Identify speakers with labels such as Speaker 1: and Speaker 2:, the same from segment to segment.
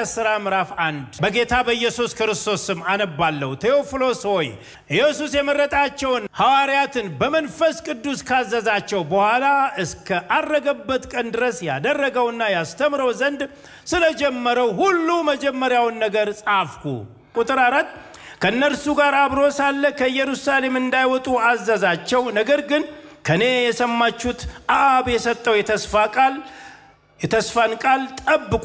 Speaker 1: ሐዋርያት ሥራ ምዕራፍ አንድ በጌታ በኢየሱስ ክርስቶስ ስም አነባለሁ። ቴዎፍሎስ ሆይ ኢየሱስ የመረጣቸውን ሐዋርያትን በመንፈስ ቅዱስ ካዘዛቸው በኋላ እስከ አረገበት ቀን ድረስ ያደረገውና ያስተምረው ዘንድ ስለጀመረው ሁሉ መጀመሪያውን ነገር ጻፍኩ። ቁጥር አራት ከእነርሱ ጋር አብሮ ሳለ ከኢየሩሳሌም እንዳይወጡ አዘዛቸው። ነገር ግን ከእኔ የሰማችሁት አብ የሰጠው የተስፋ ቃል የተስፋን ቃል ጠብቁ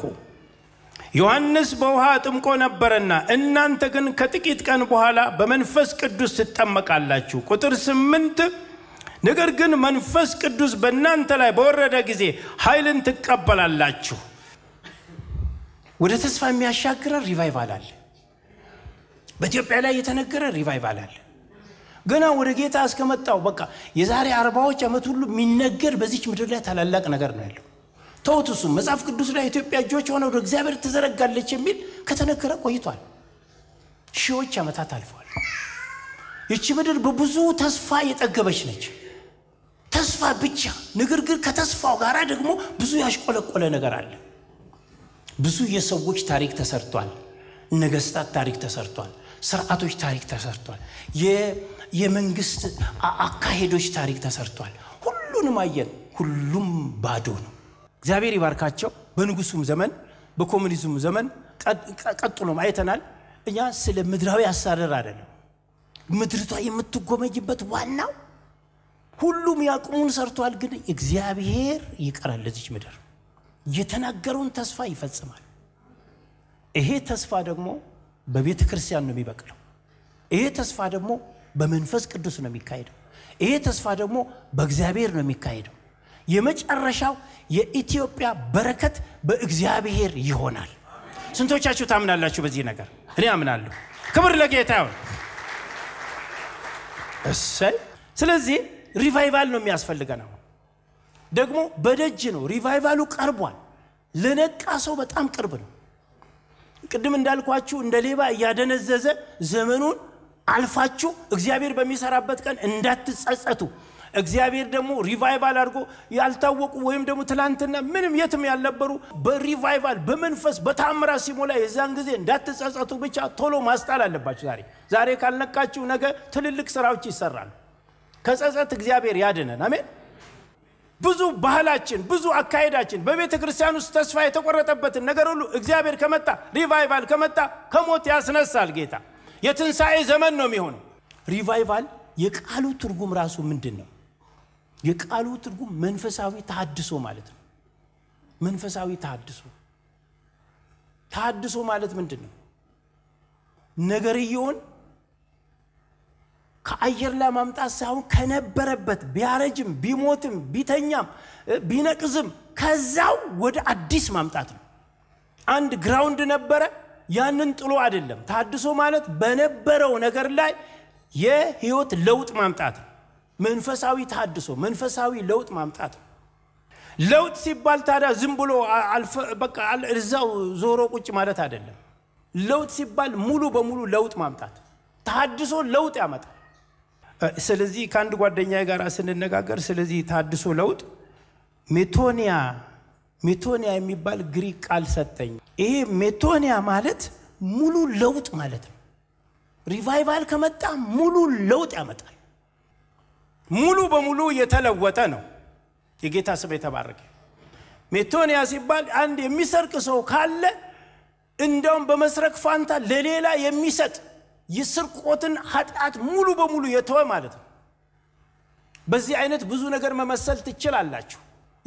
Speaker 1: ዮሐንስ በውሃ አጥምቆ ነበረና እናንተ ግን ከጥቂት ቀን በኋላ በመንፈስ ቅዱስ ትጠመቃላችሁ። ቁጥር ስምንት ነገር ግን መንፈስ ቅዱስ በእናንተ ላይ በወረደ ጊዜ ኃይልን ትቀበላላችሁ። ወደ ተስፋ የሚያሻግረ ሪቫይቫል አለ። በኢትዮጵያ ላይ የተነገረ ሪቫይቫል አለ። ገና ወደ ጌታ እስከመጣው በቃ የዛሬ አርባዎች ዓመት ሁሉ የሚነገር በዚች ምድር ላይ ታላላቅ ነገር ነው ያለው። ተውት። እሱ መጽሐፍ ቅዱስ ላይ ኢትዮጵያ እጆች ሆነ ወደ እግዚአብሔር ትዘረጋለች የሚል ከተነገረ ቆይቷል። ሺዎች ዓመታት አልፈዋል። ይቺ ምድር በብዙ ተስፋ የጠገበች ነች። ተስፋ ብቻ ንግርግር፣ ከተስፋው ጋር ደግሞ ብዙ ያሽቆለቆለ ነገር አለ። ብዙ የሰዎች ታሪክ ተሰርቷል። ነገስታት ታሪክ ተሰርቷል። ስርዓቶች ታሪክ ተሰርቷል። የመንግስት አካሄዶች ታሪክ ተሰርቷል። ሁሉንም አየን። ሁሉም ባዶ ነው። እግዚአብሔር ይባርካቸው። በንጉሱም ዘመን በኮሚኒዝሙ ዘመን ቀጥሎም አይተናል። እኛ ስለ ምድራዊ አስተዳደር አይደለም ምድሪቷ የምትጎመጅበት ዋናው ሁሉም ያቅሙን ሰርቷል፣ ግን እግዚአብሔር ይቀራል። ለዚች ምድር የተናገረውን ተስፋ ይፈጽማል። ይሄ ተስፋ ደግሞ በቤተ ክርስቲያን ነው የሚበቅለው። ይሄ ተስፋ ደግሞ በመንፈስ ቅዱስ ነው የሚካሄደው። ይሄ ተስፋ ደግሞ በእግዚአብሔር ነው የሚካሄደው። የመጨረሻው የኢትዮጵያ በረከት በእግዚአብሔር ይሆናል። ስንቶቻችሁ ታምናላችሁ በዚህ ነገር? እኔ አምናለሁ። ክብር ለጌታ ይሁን። እሰይ። ስለዚህ ሪቫይቫል ነው የሚያስፈልገነው። ደግሞ በደጅ ነው፣ ሪቫይቫሉ ቀርቧል። ለነቃ ሰው በጣም ቅርብ ነው። ቅድም እንዳልኳችሁ እንደ ሌባ እያደነዘዘ ዘመኑን አልፋችሁ እግዚአብሔር በሚሰራበት ቀን እንዳትጸጸቱ እግዚአብሔር ደግሞ ሪቫይቫል አድርጎ ያልታወቁ ወይም ደግሞ ትላንትና ምንም የትም ያልነበሩ በሪቫይቫል በመንፈስ በታምራ ሲሞላ የዛን ጊዜ እንዳትጸጸቱ ብቻ ቶሎ ማስጣል አለባችሁ። ዛሬ ዛሬ ካልነቃችሁ ነገ ትልልቅ ስራዎች ይሰራሉ። ከጸጸት እግዚአብሔር ያድነን። አሜን። ብዙ ባህላችን፣ ብዙ አካሄዳችን በቤተ ክርስቲያን ውስጥ ተስፋ የተቆረጠበትን ነገር ሁሉ እግዚአብሔር ከመጣ ሪቫይቫል ከመጣ ከሞት ያስነሳል ጌታ። የትንሣኤ ዘመን ነው የሚሆነው። ሪቫይቫል የቃሉ ትርጉም ራሱ ምንድን ነው? የቃሉ ትርጉም መንፈሳዊ ታድሶ ማለት ነው። መንፈሳዊ ታድሶ ታድሶ ማለት ምንድን ነው? ነገርየውን ከአየር ላይ ማምጣት ሳይሆን ከነበረበት ቢያረጅም ቢሞትም ቢተኛም ቢነቅዝም ከዛው ወደ አዲስ ማምጣት ነው። አንድ ግራውንድ ነበረ፣ ያንን ጥሎ አይደለም። ታድሶ ማለት በነበረው ነገር ላይ የህይወት ለውጥ ማምጣት ነው። መንፈሳዊ ታድሶ መንፈሳዊ ለውጥ ማምጣት ነው። ለውጥ ሲባል ታዲያ ዝም ብሎ በቃ እዛው ዞሮ ቁጭ ማለት አይደለም። ለውጥ ሲባል ሙሉ በሙሉ ለውጥ ማምጣት ታድሶ ለውጥ ያመጣል። ስለዚህ ከአንድ ጓደኛ ጋር ስንነጋገር ስለዚህ ታድሶ ለውጥ ሜቶኒያ ሜቶኒያ የሚባል ግሪክ ቃል ሰጠኝ። ይሄ ሜቶኒያ ማለት ሙሉ ለውጥ ማለት ነው። ሪቫይቫል ከመጣ ሙሉ ለውጥ ያመጣል። ሙሉ በሙሉ የተለወጠ ነው። የጌታ ስም የተባረከ። ሜቶንያ ሲባል አንድ የሚሰርቅ ሰው ካለ እንደውም በመስረቅ ፋንታ ለሌላ የሚሰጥ የስርቆትን ኃጢአት ሙሉ በሙሉ የተወ ማለት ነው። በዚህ አይነት ብዙ ነገር መመሰል ትችላላችሁ።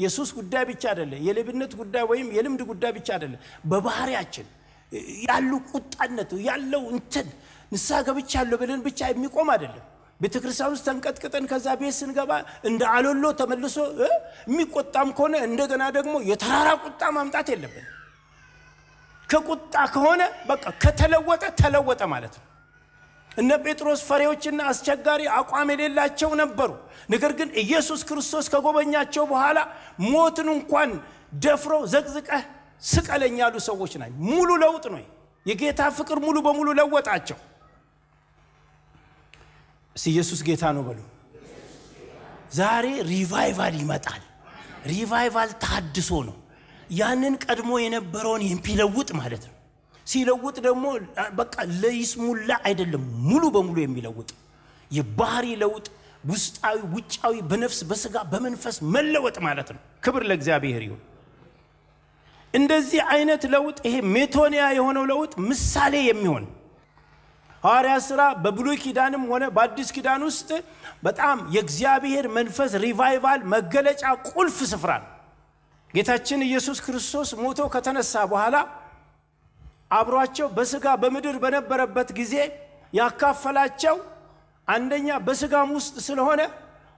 Speaker 1: የሱስ ጉዳይ ብቻ አይደለ፣ የሌብነት ጉዳይ ወይም የልምድ ጉዳይ ብቻ አይደለ። በባህሪያችን ያሉ ቁጣነቱ ያለው እንትን ንስሐ ገብቻለሁ ብለን ብቻ የሚቆም አይደለም። ቤተ ክርስቲያን ውስጥ ተንቀጥቅጠን ከዛ ቤት ስንገባ እንደ አሎሎ ተመልሶ የሚቆጣም ከሆነ እንደገና ደግሞ የተራራ ቁጣ ማምጣት የለብን። ከቁጣ ከሆነ በቃ ከተለወጠ ተለወጠ ማለት ነው። እነ ጴጥሮስ ፈሪዎችና አስቸጋሪ አቋም የሌላቸው ነበሩ። ነገር ግን ኢየሱስ ክርስቶስ ከጎበኛቸው በኋላ ሞትን እንኳን ደፍረው ዘቅዝቀህ ስቀለኝ ያሉ ሰዎች ናቸው። ሙሉ ለውጥ ነው። የጌታ ፍቅር ሙሉ በሙሉ ለወጣቸው። ኢየሱስ ጌታ ነው በሉ። ዛሬ ሪቫይቫል ይመጣል። ሪቫይቫል ታድሶ ነው። ያንን ቀድሞ የነበረውን የሚለውጥ ማለት ነው። ሲለውጥ ደግሞ በቃ ለይስሙላ አይደለም፣ ሙሉ በሙሉ የሚለውጥ የባህሪ ለውጥ፣ ውስጣዊ፣ ውጫዊ፣ በነፍስ በስጋ በመንፈስ መለወጥ ማለት ነው። ክብር ለእግዚአብሔር ይሁን። እንደዚህ አይነት ለውጥ ይሄ ሜቶኒያ የሆነው ለውጥ ምሳሌ የሚሆን ሐዋርያ ሥራ በብሉይ ኪዳንም ሆነ በአዲስ ኪዳን ውስጥ በጣም የእግዚአብሔር መንፈስ ሪቫይቫል መገለጫ ቁልፍ ስፍራ ነው። ጌታችን ኢየሱስ ክርስቶስ ሞቶ ከተነሳ በኋላ አብሯቸው በስጋ በምድር በነበረበት ጊዜ ያካፈላቸው አንደኛ በስጋም ውስጥ ስለሆነ፣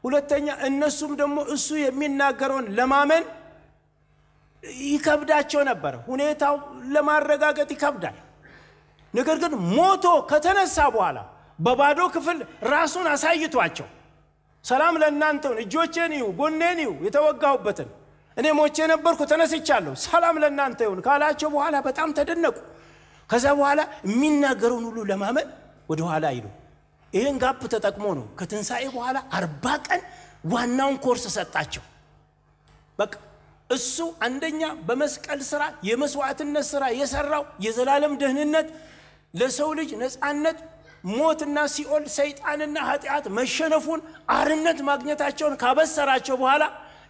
Speaker 1: ሁለተኛ እነሱም ደግሞ እሱ የሚናገረውን ለማመን ይከብዳቸው ነበር። ሁኔታው ለማረጋገጥ ይከብዳል። ነገር ግን ሞቶ ከተነሳ በኋላ በባዶ ክፍል ራሱን አሳይቷቸው ሰላም ለእናንተውን እጆቼን ይሁ ጎኔን ይሁ የተወጋሁበትን እኔ ሞቼ ነበርኩ ተነስቻለሁ ሰላም ለእናንተ ይሁን ካላቸው በኋላ በጣም ተደነቁ ከዛ በኋላ የሚናገረውን ሁሉ ለማመን ወደኋላ ይሉ ይህን ጋፕ ተጠቅሞ ነው ከትንሣኤ በኋላ አርባ ቀን ዋናውን ኮርስ ሰጣቸው በቃ እሱ አንደኛ በመስቀል ስራ የመስዋዕትነት ስራ የሰራው የዘላለም ደህንነት ለሰው ልጅ ነፃነት ሞትና ሲኦል ሰይጣንና ኃጢአት መሸነፉን አርነት ማግኘታቸውን ካበሰራቸው በኋላ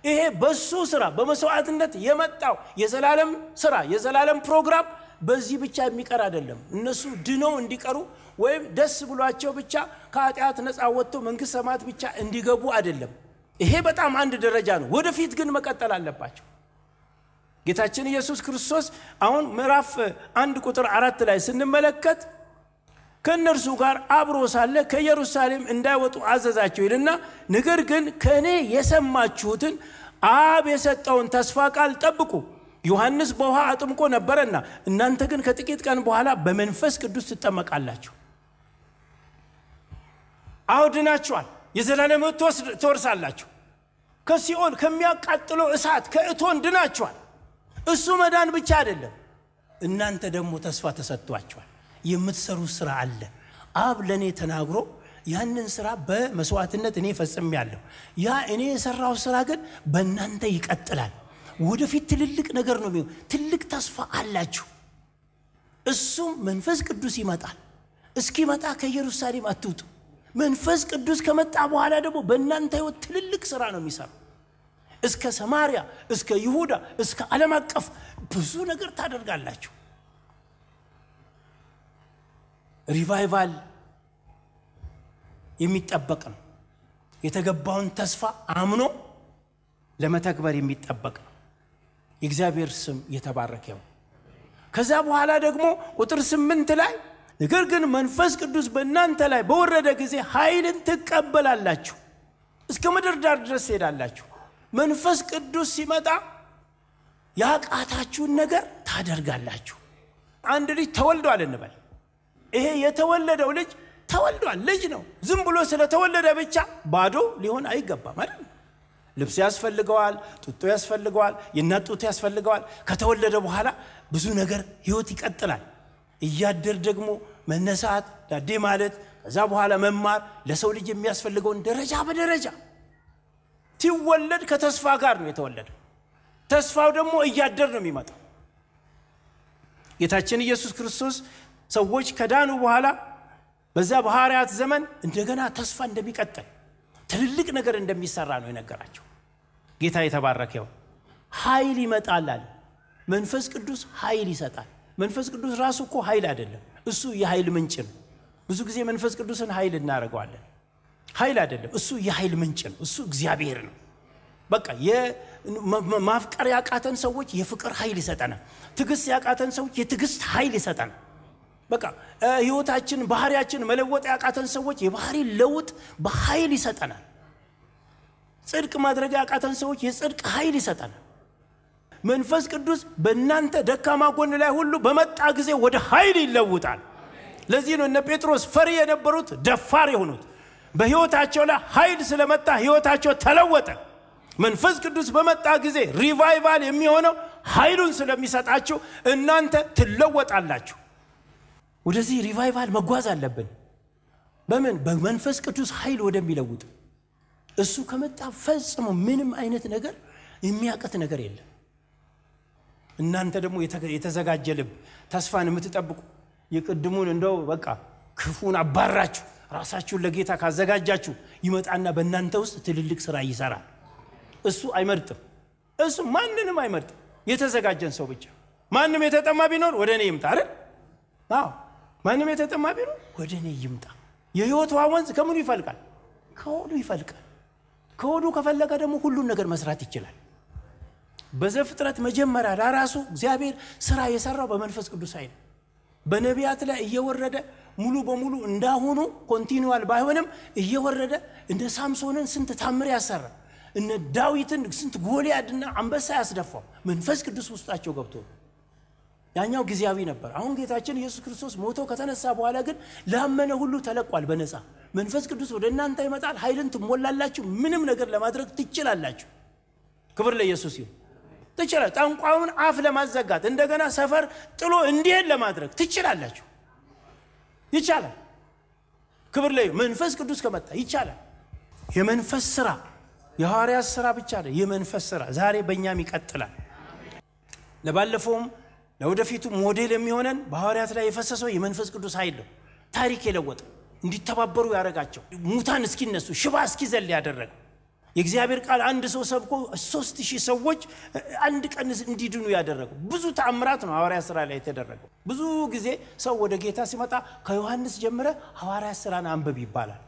Speaker 1: ይሄ በሱ ስራ በመስዋዕትነት የመጣው የዘላለም ስራ የዘላለም ፕሮግራም በዚህ ብቻ የሚቀር አይደለም። እነሱ ድነው እንዲቀሩ ወይም ደስ ብሏቸው ብቻ ከኃጢአት ነፃ ወጥተው መንግስት ሰማት ብቻ እንዲገቡ አይደለም። ይሄ በጣም አንድ ደረጃ ነው። ወደፊት ግን መቀጠል አለባቸው። ጌታችን ኢየሱስ ክርስቶስ አሁን ምዕራፍ አንድ ቁጥር አራት ላይ ስንመለከት ከእነርሱ ጋር አብሮ ሳለ ከኢየሩሳሌም እንዳይወጡ አዘዛቸው ይልና ነገር ግን ከእኔ የሰማችሁትን አብ የሰጠውን ተስፋ ቃል ጠብቁ ዮሐንስ በውሃ አጥምቆ ነበረና እናንተ ግን ከጥቂት ቀን በኋላ በመንፈስ ቅዱስ ትጠመቃላችሁ አውድናችኋል የዘላለም ትወርሳላችሁ ከሲኦል ከሚያቃጥለው እሳት ከእቶን ድናችኋል እሱ መዳን ብቻ አይደለም። እናንተ ደግሞ ተስፋ ተሰጥቷቸዋል። የምትሰሩ ስራ አለ። አብ ለእኔ ተናግሮ ያንን ስራ በመስዋዕትነት እኔ ፈጽሜያለሁ። ያ እኔ የሰራው ስራ ግን በእናንተ ይቀጥላል። ወደፊት ትልልቅ ነገር ነው የሚሆን። ትልቅ ተስፋ አላችሁ። እሱም መንፈስ ቅዱስ ይመጣል። እስኪመጣ ከኢየሩሳሌም አትውጡ። መንፈስ ቅዱስ ከመጣ በኋላ ደግሞ በእናንተ ህይወት ትልልቅ ስራ ነው የሚሰራው። እስከ ሰማሪያ፣ እስከ ይሁዳ፣ እስከ ዓለም አቀፍ ብዙ ነገር ታደርጋላችሁ። ሪቫይቫል የሚጠበቅ ነው። የተገባውን ተስፋ አምኖ ለመተግበር የሚጠበቅ ነው። የእግዚአብሔር ስም የተባረከ ነው። ከዛ በኋላ ደግሞ ቁጥር ስምንት ላይ ነገር ግን መንፈስ ቅዱስ በእናንተ ላይ በወረደ ጊዜ ኃይልን ትቀበላላችሁ፣ እስከ ምድር ዳር ድረስ ትሄዳላችሁ። መንፈስ ቅዱስ ሲመጣ ያቃታችሁን ነገር ታደርጋላችሁ። አንድ ልጅ ተወልዷል እንበል። ይሄ የተወለደው ልጅ ተወልዷል፣ ልጅ ነው። ዝም ብሎ ስለተወለደ ብቻ ባዶ ሊሆን አይገባም አይደል? ልብስ ያስፈልገዋል፣ ጡጦ ያስፈልገዋል፣ የእናት ጡት ያስፈልገዋል። ከተወለደ በኋላ ብዙ ነገር ህይወት ይቀጥላል። እያደር ደግሞ መነሳት፣ ዳዴ ማለት፣ ከዛ በኋላ መማር፣ ለሰው ልጅ የሚያስፈልገውን ደረጃ በደረጃ ሲወለድ ከተስፋ ጋር ነው የተወለደው። ተስፋው ደግሞ እያደር ነው የሚመጣው። ጌታችን ኢየሱስ ክርስቶስ ሰዎች ከዳኑ በኋላ በዛ በሐዋርያት ዘመን እንደገና ተስፋ እንደሚቀጥል ትልልቅ ነገር እንደሚሰራ ነው የነገራቸው። ጌታ የተባረከው ኃይል ይመጣል አለ። መንፈስ ቅዱስ ኃይል ይሰጣል። መንፈስ ቅዱስ ራሱ እኮ ኃይል አይደለም፣ እሱ የኃይል ምንጭ ነው። ብዙ ጊዜ መንፈስ ቅዱስን ኃይል እናደርገዋለን። ኃይል አይደለም። እሱ የኃይል ምንጭ ነው። እሱ እግዚአብሔር ነው። በቃ ማፍቀር ያቃተን ሰዎች የፍቅር ኃይል ይሰጠናል። ትግስት ያቃተን ሰዎች የትዕግስት ኃይል ይሰጠናል። በቃ ህይወታችን፣ ባህሪያችን መለወጥ ያቃተን ሰዎች የባህሪ ለውጥ በኃይል ይሰጠናል። ጽድቅ ማድረግ ያቃተን ሰዎች የጽድቅ ኃይል ይሰጠናል። መንፈስ ቅዱስ በእናንተ ደካማ ጎን ላይ ሁሉ በመጣ ጊዜ ወደ ኃይል ይለውጣል። ለዚህ ነው እነ ጴጥሮስ ፈሪ የነበሩት ደፋር የሆኑት። በህይወታቸው ላይ ኃይል ስለመጣ ህይወታቸው ተለወጠ መንፈስ ቅዱስ በመጣ ጊዜ ሪቫይቫል የሚሆነው ኃይሉን ስለሚሰጣችሁ እናንተ ትለወጣላችሁ ወደዚህ ሪቫይቫል መጓዝ አለብን በምን በመንፈስ ቅዱስ ኃይል ወደሚለውጥ እሱ ከመጣ ፈጽሞ ምንም አይነት ነገር የሚያቀት ነገር የለም እናንተ ደግሞ የተዘጋጀ ልብ ተስፋን የምትጠብቁ የቅድሙን እንደው በቃ ክፉን አባራችሁ ራሳችሁን ለጌታ ካዘጋጃችሁ ይመጣና በእናንተ ውስጥ ትልልቅ ስራ ይሰራል። እሱ አይመርጥም። እሱ ማንንም አይመርጥም። የተዘጋጀን ሰው ብቻ። ማንም የተጠማ ቢኖር ወደ እኔ ይምጣ አይደል? አዎ፣ ማንም የተጠማ ቢኖር ወደ እኔ ይምጣ። የህይወት ውሃ ወንዝ ከምኑ ይፈልቃል? ከሆዱ ይፈልቃል። ከሆዱ ከፈለገ ደግሞ ሁሉን ነገር መስራት ይችላል። በዘፍጥረት መጀመሪያ ለራሱ እግዚአብሔር ስራ የሰራው በመንፈስ ቅዱስ ኃይል በነቢያት ላይ እየወረደ ሙሉ በሙሉ እንዳሁኑ ኮንቲኒዋል ባይሆንም እየወረደ እንደ ሳምሶንን ስንት ታምር ያሰራ እነ ዳዊትን ስንት ጎልያድና አንበሳ ያስደፋው መንፈስ ቅዱስ ውስጣቸው ገብቶ ያኛው ጊዜያዊ ነበር። አሁን ጌታችን ኢየሱስ ክርስቶስ ሞቶ ከተነሳ በኋላ ግን ላመነ ሁሉ ተለቋል በነፃ መንፈስ ቅዱስ ወደ እናንተ ይመጣል፣ ኃይልን ትሞላላችሁ፣ ምንም ነገር ለማድረግ ትችላላችሁ። ክብር ለኢየሱስ ይሁን። ትችላል ጠንቋውን አፍ ለማዘጋት እንደገና ሰፈር ጥሎ እንዲሄድ ለማድረግ ትችላላችሁ። ይቻላል። ክብር ላይ መንፈስ ቅዱስ ከመጣ ይቻላል። የመንፈስ ስራ የሐዋርያ ስራ ብቻ ነው። የመንፈስ ስራ ዛሬ በእኛም ይቀጥላል። ለባለፈውም ለወደፊቱ ሞዴል የሚሆነን በሐዋርያት ላይ የፈሰሰው የመንፈስ ቅዱስ ኃይል ነው። ታሪክ የለወጠ እንዲተባበሩ ያደረጋቸው ሙታን እስኪነሱ ሽባ እስኪዘል ያደረገው የእግዚአብሔር ቃል አንድ ሰው ሰብኮ ሶስት ሺህ ሰዎች አንድ ቀን እንዲድኑ ያደረገው ብዙ ተአምራት ነው ሐዋርያ ስራ ላይ የተደረገው ብዙ ጊዜ ሰው ወደ ጌታ ሲመጣ ከዮሐንስ ጀምረ ሐዋርያ ስራን አንብብ ይባላል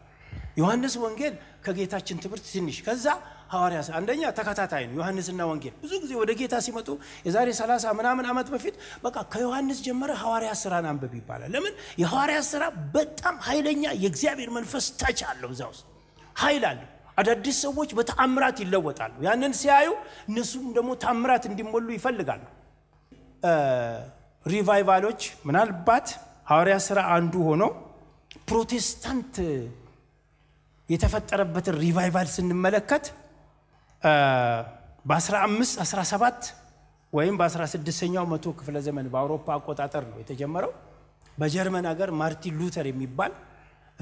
Speaker 1: ዮሐንስ ወንጌል ከጌታችን ትምህርት ትንሽ ከዛ ሐዋርያ አንደኛ ተከታታይ ነው ዮሐንስና ወንጌል ብዙ ጊዜ ወደ ጌታ ሲመጡ የዛሬ 30 ምናምን ዓመት በፊት በቃ ከዮሐንስ ጀመረ ሐዋርያ ስራን አንብብ ይባላል ለምን የሐዋርያ ስራ በጣም ኃይለኛ የእግዚአብሔር መንፈስ ታች አለው እዛ ውስጥ ኃይል አለው አዳዲስ ሰዎች በተአምራት ይለወጣሉ። ያንን ሲያዩ እነሱም ደግሞ ተአምራት እንዲሞሉ ይፈልጋሉ። ሪቫይቫሎች ምናልባት ሐዋርያ ሥራ አንዱ ሆኖ ፕሮቴስታንት የተፈጠረበትን ሪቫይቫል ስንመለከት በ 1517 ወይም በ16ኛው መቶ ክፍለ ዘመን በአውሮፓ አቆጣጠር ነው የተጀመረው። በጀርመን ሀገር ማርቲን ሉተር የሚባል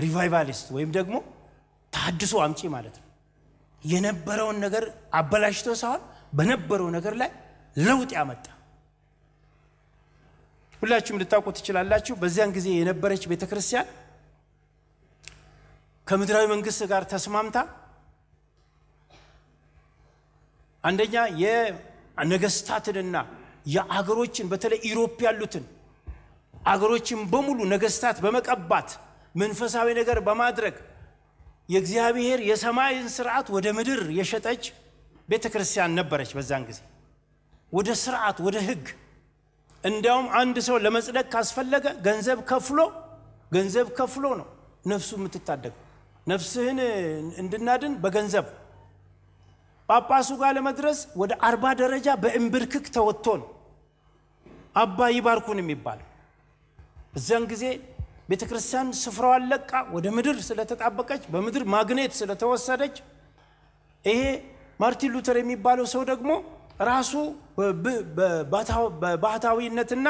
Speaker 1: ሪቫይቫሊስት ወይም ደግሞ ታድሶ አምጪ ማለት ነው። የነበረውን ነገር አበላሽቶ ሳይሆን በነበረው ነገር ላይ ለውጥ ያመጣ ሁላችሁም ልታውቁ ትችላላችሁ። በዚያን ጊዜ የነበረች ቤተ ክርስቲያን ከምድራዊ መንግስት ጋር ተስማምታ አንደኛ የነገስታትንና የአገሮችን በተለይ ኢሮፕ ያሉትን አገሮችን በሙሉ ነገስታት በመቀባት መንፈሳዊ ነገር በማድረግ የእግዚአብሔር የሰማይን ስርዓት ወደ ምድር የሸጠች ቤተ ክርስቲያን ነበረች። በዛን ጊዜ ወደ ስርዓት ወደ ህግ። እንዲያውም አንድ ሰው ለመጽደቅ ካስፈለገ ገንዘብ ከፍሎ ገንዘብ ከፍሎ ነው ነፍሱ የምትታደገው። ነፍስህን እንድናድን በገንዘብ ጳጳሱ ጋር ለመድረስ ወደ አርባ ደረጃ በእምብርክክ ተወጥቶ ነው አባ ይባርኩን የሚባለው እዚያን ጊዜ ቤተ ክርስቲያን ስፍራዋን ለቃ ወደ ምድር ስለተጣበቀች በምድር ማግኔት ስለተወሰደች ይሄ ማርቲን ሉተር የሚባለው ሰው ደግሞ ራሱ በባህታዊነትና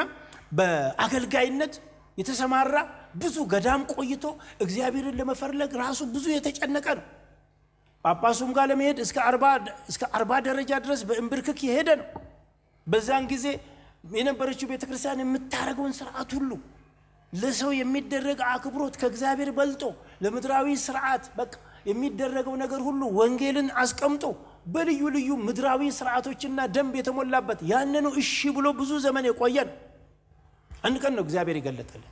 Speaker 1: በአገልጋይነት የተሰማራ ብዙ ገዳም ቆይቶ እግዚአብሔርን ለመፈለግ ራሱ ብዙ የተጨነቀ ነው። ጳጳሱም ጋር ለመሄድ እስከ አርባ ደረጃ ድረስ በእንብርክክ የሄደ ነው። በዛን ጊዜ የነበረችው ቤተክርስቲያን የምታደርገውን ስርዓት ሁሉ ለሰው የሚደረግ አክብሮት ከእግዚአብሔር በልጦ ለምድራዊ ስርዓት በቃ የሚደረገው ነገር ሁሉ ወንጌልን አስቀምጦ በልዩ ልዩ ምድራዊ ስርዓቶችና ደንብ የተሞላበት ያንኑ እሺ ብሎ ብዙ ዘመን የቆየን አንድ ቀን ነው እግዚአብሔር የገለጠልን።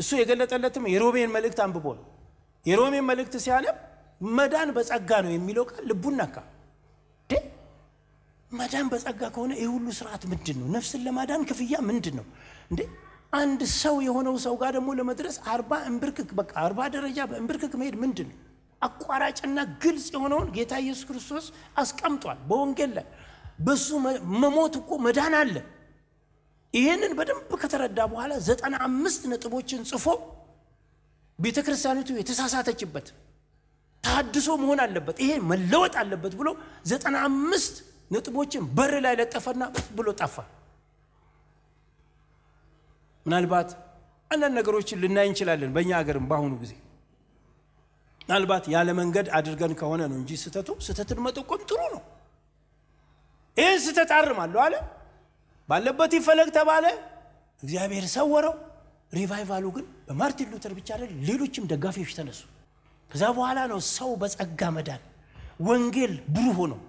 Speaker 1: እሱ የገለጠለትም የሮሜን መልእክት አንብቦ ነው። የሮሜን መልእክት ሲያነብ መዳን በጸጋ ነው የሚለው ቃል ልቡን ነካ። መዳን በጸጋ ከሆነ ይህ ሁሉ ስርዓት ምንድን ነው? ነፍስን ለማዳን ክፍያ ምንድን ነው እንዴ? አንድ ሰው የሆነው ሰው ጋር ደግሞ ለመድረስ አርባ እምብርክክ በቃ አርባ ደረጃ በእንብርክክ መሄድ ምንድን ነው? አቋራጭና ግልጽ የሆነውን ጌታ ኢየሱስ ክርስቶስ አስቀምጧል በወንጌል ላይ። በሱ መሞት እኮ መዳን አለ። ይህንን በደንብ ከተረዳ በኋላ ዘጠና አምስት ነጥቦችን ጽፎ ቤተ ክርስቲያኒቱ የተሳሳተችበት ታድሶ መሆን አለበት ይሄ መለወጥ አለበት ብሎ ዘጠና አምስት ነጥቦችን በር ላይ ለጠፈና ብሎ ጠፋ። ምናልባት አንዳንድ ነገሮችን ልናይ እንችላለን። በእኛ ሀገርም በአሁኑ ጊዜ ምናልባት ያለ መንገድ አድርገን ከሆነ ነው እንጂ ስህተቱ ስህተትን መጠቆም ጥሩ ነው። ይህን ስህተት አርማለሁ አለ፣ ባለበት ይፈለግ ተባለ፣ እግዚአብሔር ሰወረው። ሪቫይቫሉ ግን በማርቲን ሉተር ብቻ አይደል፣ ሌሎችም ደጋፊዎች ተነሱ። ከዛ በኋላ ነው ሰው በጸጋ መዳን ወንጌል ብሩህ ነው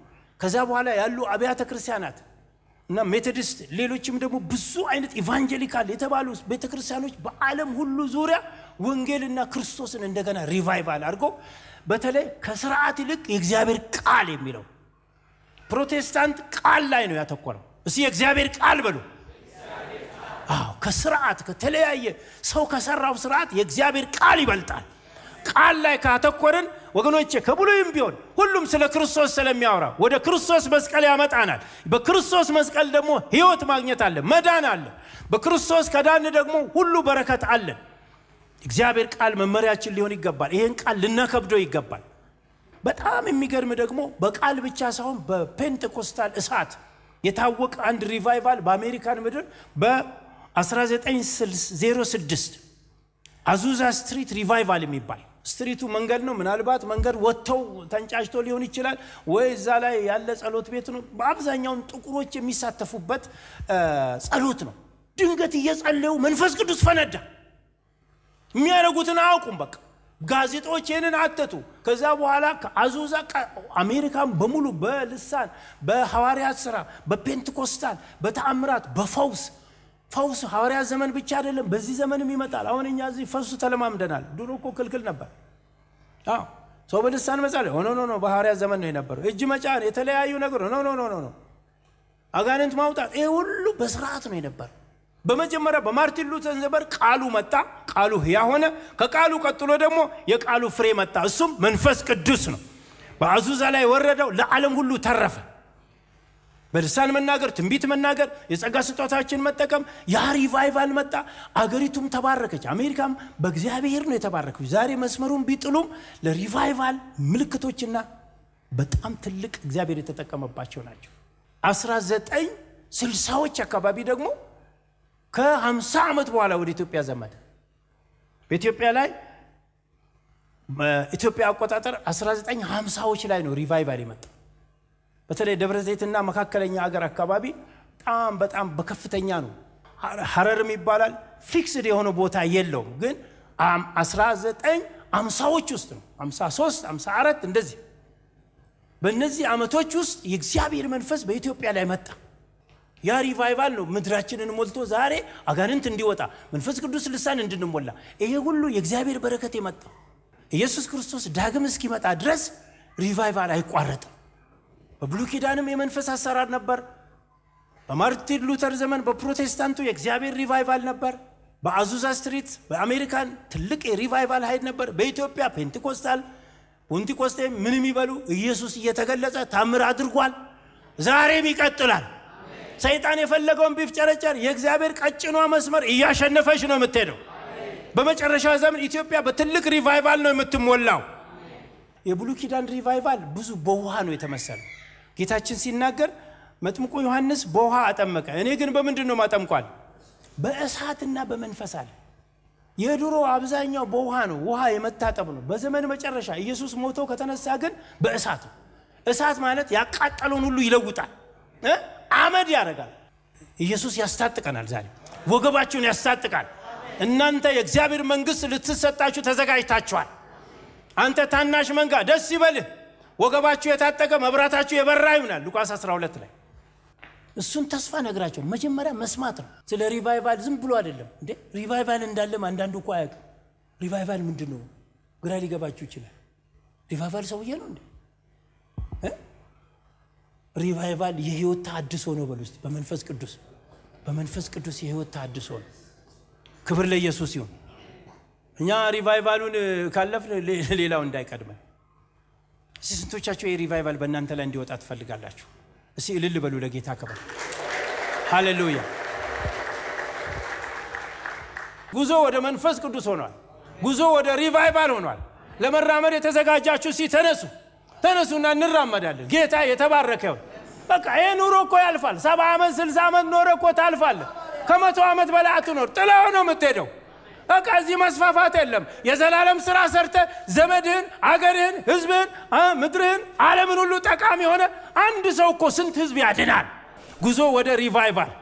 Speaker 1: ከዛ በኋላ ያሉ አብያተ ክርስቲያናት እና ሜቶዲስት ሌሎችም ደግሞ ብዙ አይነት ኢቫንጀሊካል የተባሉ ቤተክርስቲያኖች በዓለም ሁሉ ዙሪያ ወንጌልና ክርስቶስን እንደገና ሪቫይቫል አድርገው በተለይ ከስርዓት ይልቅ የእግዚአብሔር ቃል የሚለው ፕሮቴስታንት ቃል ላይ ነው ያተኮረው። እስ የእግዚአብሔር ቃል በሉ። አዎ ከስርዓት ከተለያየ ሰው ከሰራው ስርዓት የእግዚአብሔር ቃል ይበልጣል። ቃል ላይ ካተኮርን ወገኖቼ ከብሉይም ቢሆን ሁሉም ስለ ክርስቶስ ስለሚያወራ ወደ ክርስቶስ መስቀል ያመጣናል። በክርስቶስ መስቀል ደግሞ ህይወት ማግኘት አለ፣ መዳን አለ። በክርስቶስ ከዳን ደግሞ ሁሉ በረከት አለን። እግዚአብሔር ቃል መመሪያችን ሊሆን ይገባል። ይህን ቃል ልናከብደው ይገባል። በጣም የሚገርም ደግሞ በቃል ብቻ ሳይሆን በፔንቴኮስታል እሳት የታወቀ አንድ ሪቫይቫል በአሜሪካን ምድር በ1906 አዙዛ ስትሪት ሪቫይቫል የሚባል ስትሪቱ መንገድ ነው። ምናልባት መንገድ ወጥተው ተንጫጭቶ ሊሆን ይችላል፣ ወይ እዛ ላይ ያለ ጸሎት ቤት ነው። በአብዛኛውን ጥቁሮች የሚሳተፉበት ጸሎት ነው። ድንገት እየጸለዩ መንፈስ ቅዱስ ፈነዳ። የሚያደርጉትን አያውቁም። በቃ ጋዜጦች ይህንን አተቱ። ከዛ በኋላ ከአዙዛ አሜሪካን በሙሉ በልሳን በሐዋርያት ስራ፣ በፔንትኮስታል፣ በተአምራት፣ በፈውስ ፈውስ ሐዋርያ ዘመን ብቻ አይደለም፣ በዚህ ዘመንም ይመጣል። አሁን እኛ እዚህ ፈሱ ተለማምደናል። ድሮ እኮ ክልክል ነበር። አዎ ሰው በልሳን መጻል ሆኖ ኖ ኖ በሐዋርያ ዘመን ነው የነበረው። እጅ መጫን፣ የተለያዩ ነገር ኖ ኖ ኖ ኖ አጋንንት ማውጣት፣ ይሄ ሁሉ በስርዓት ነው የነበረው። በመጀመሪያ በማርቲን ሉተር ዘመን ቃሉ መጣ፣ ቃሉ ሕያው ሆነ። ከቃሉ ቀጥሎ ደግሞ የቃሉ ፍሬ መጣ፣ እሱም መንፈስ ቅዱስ ነው። በአዙዛ ላይ ወረደው፣ ለዓለም ሁሉ ተረፈ። በልሳን መናገር፣ ትንቢት መናገር፣ የጸጋ ስጦታችን መጠቀም፣ ያ ሪቫይቫል መጣ። አገሪቱም ተባረከች። አሜሪካም በእግዚአብሔር ነው የተባረከች። ዛሬ መስመሩን ቢጥሉም ለሪቫይቫል ምልክቶችና በጣም ትልቅ እግዚአብሔር የተጠቀመባቸው ናቸው። 19 ስልሳዎች አካባቢ ደግሞ ከ50 ዓመት በኋላ ወደ ኢትዮጵያ ዘመተ። በኢትዮጵያ ላይ በኢትዮጵያ አቆጣጠር 1950ዎች ላይ ነው ሪቫይቫል የመጣው። በተለይ ደብረ ዘይትና መካከለኛ ሀገር አካባቢ በጣም በጣም በከፍተኛ ነው። ሀረርም ይባላል ፊክስድ የሆነ ቦታ የለውም፣ ግን 19 አምሳዎች ውስጥ ነው 53 54 እንደዚህ በእነዚህ ዓመቶች ውስጥ የእግዚአብሔር መንፈስ በኢትዮጵያ ላይ መጣ። ያ ሪቫይቫል ነው ምድራችንን ሞልቶ ዛሬ አጋንንት እንዲወጣ መንፈስ ቅዱስ ልሳን እንድንሞላ ይሄ ሁሉ የእግዚአብሔር በረከት የመጣው ኢየሱስ ክርስቶስ ዳግም እስኪመጣ ድረስ ሪቫይቫል አይቋረጥም። በብሉ ኪዳንም የመንፈስ አሰራር ነበር። በማርቲን ሉተር ዘመን በፕሮቴስታንቱ የእግዚአብሔር ሪቫይቫል ነበር። በአዙዛ ስትሪት በአሜሪካን ትልቅ የሪቫይቫል ኃይል ነበር። በኢትዮጵያ ፔንቴኮስታል ፔንቴኮስቴ ምን የሚበሉ ኢየሱስ እየተገለጸ ታምር አድርጓል። ዛሬም ይቀጥላል። ሰይጣን የፈለገውን ቢፍጨረጨር የእግዚአብሔር ቀጭኗ መስመር እያሸነፈች ነው የምትሄደው። በመጨረሻ ዘመን ኢትዮጵያ በትልቅ ሪቫይቫል ነው የምትሞላው። የብሉኪዳን ኪዳን ሪቫይቫል ብዙ በውሃ ነው የተመሰለው። ጌታችን ሲናገር መጥምቁ ዮሐንስ በውሃ አጠመቀ፣ እኔ ግን በምንድን ነው ማጠምቋል? በእሳትና በመንፈስ አለ። የድሮ አብዛኛው በውሃ ነው፣ ውሃ የመታጠብ ነው። በዘመን መጨረሻ ኢየሱስ ሞቶ ከተነሳ ግን በእሳት ነው። እሳት ማለት ያቃጠለውን ሁሉ ይለውጣል፣ አመድ ያደርጋል። ኢየሱስ ያስታጥቀናል። ዛሬ ወገባችሁን ያስታጥቃል። እናንተ የእግዚአብሔር መንግሥት ልትሰጣችሁ ተዘጋጅታችኋል። አንተ ታናሽ መንጋ ደስ ይበልህ ወገባችሁ የታጠቀ መብራታችሁ የበራ ይሆናል። ሉቃስ 12 ላይ እሱን ተስፋ ነግራቸው መጀመሪያ መስማት ነው። ስለ ሪቫይቫል ዝም ብሎ አይደለም እንዴ ሪቫይቫል እንዳለም አንዳንዱ እኮ አያውቅ። ሪቫይቫል ምንድን ነው? ግራ ሊገባችሁ ይችላል። ሪቫይቫል ሰውዬ ነው እንዴ? ሪቫይቫል የህይወት ተሐድሶ ነው። በል ውስጥ በመንፈስ ቅዱስ በመንፈስ ቅዱስ የህይወት ተሐድሶ ነው። ክብር ለኢየሱስ ይሁን። እኛ ሪቫይቫሉን ካለፍን ሌላው እንዳይቀድመን እስቲ ስንቶቻችሁ ሪቫይቫል በእናንተ ላይ እንዲወጣ ትፈልጋላችሁ? እስቲ እልል በሉ ለጌታ ክብር። ሃሌሉያ። ጉዞ ወደ መንፈስ ቅዱስ ሆኗል። ጉዞ ወደ ሪቫይቫል ሆኗል። ለመራመድ የተዘጋጃችሁ ሲ ተነሱ፣ ተነሱና እንራመዳለን። ጌታ የተባረከ በቃ ይህ ኑሮ እኮ ያልፋል። ሰባ ዓመት ስልሳ ዓመት ኖረ እኮ ታልፋለ ከመቶ ዓመት በላይ አትኖር፣ ጥላው ነው የምትሄደው። በቃ እዚህ መስፋፋት የለም። የዘላለም ስራ ሰርተ ዘመድህን፣ አገርህን፣ ህዝብህን፣ ምድርህን፣ ዓለምን ሁሉ ጠቃሚ የሆነ አንድ ሰው እኮ ስንት ህዝብ ያድናል። ጉዞ ወደ ሪቫይቫል